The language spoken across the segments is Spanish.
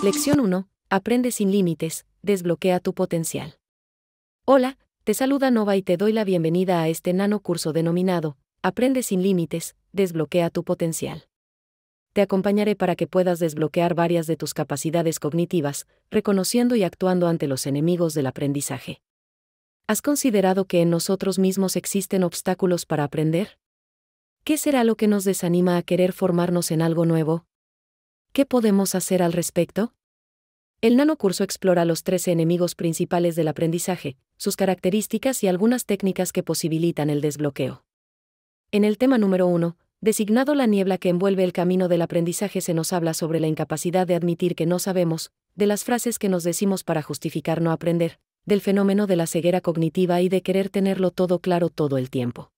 Lección 1. Aprende sin límites, desbloquea tu potencial. Hola, te saluda Nova y te doy la bienvenida a este nano curso denominado Aprende sin límites, desbloquea tu potencial. Te acompañaré para que puedas desbloquear varias de tus capacidades cognitivas, reconociendo y actuando ante los enemigos del aprendizaje. ¿Has considerado que en nosotros mismos existen obstáculos para aprender? ¿Qué será lo que nos desanima a querer formarnos en algo nuevo, ¿Qué podemos hacer al respecto? El curso explora los 13 enemigos principales del aprendizaje, sus características y algunas técnicas que posibilitan el desbloqueo. En el tema número 1, designado la niebla que envuelve el camino del aprendizaje, se nos habla sobre la incapacidad de admitir que no sabemos, de las frases que nos decimos para justificar no aprender, del fenómeno de la ceguera cognitiva y de querer tenerlo todo claro todo el tiempo.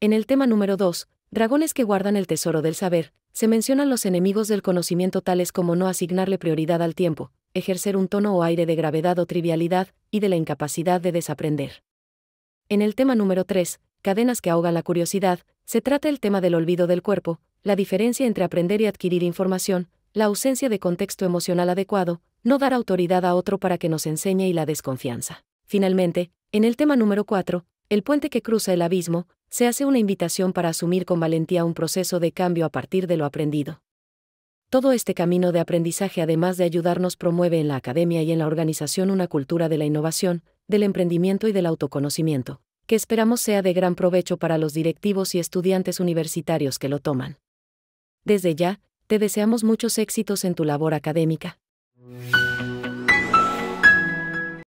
En el tema número 2, Dragones que guardan el tesoro del saber, se mencionan los enemigos del conocimiento tales como no asignarle prioridad al tiempo, ejercer un tono o aire de gravedad o trivialidad, y de la incapacidad de desaprender. En el tema número 3, cadenas que ahogan la curiosidad, se trata el tema del olvido del cuerpo, la diferencia entre aprender y adquirir información, la ausencia de contexto emocional adecuado, no dar autoridad a otro para que nos enseñe y la desconfianza. Finalmente, en el tema número 4, el puente que cruza el abismo, se hace una invitación para asumir con valentía un proceso de cambio a partir de lo aprendido. Todo este camino de aprendizaje, además de ayudarnos, promueve en la academia y en la organización una cultura de la innovación, del emprendimiento y del autoconocimiento, que esperamos sea de gran provecho para los directivos y estudiantes universitarios que lo toman. Desde ya, te deseamos muchos éxitos en tu labor académica.